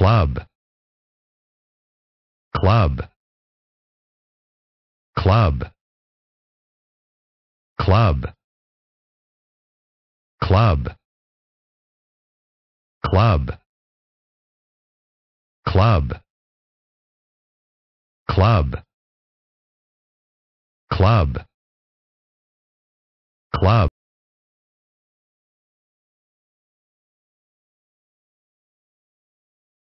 club club club club club club club club club club